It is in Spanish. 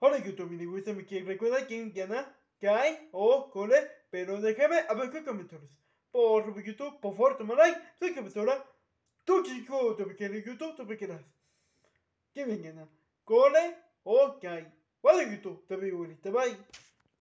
Hola YouTube, mi gusta mi recuerda que ¿Qué cae o cole? pero déjame ver en comentarios. Por YouTube, por favor, toma like, YouTube, ¿Quién gana? ¿Cole o Hola YouTube, te veo bye.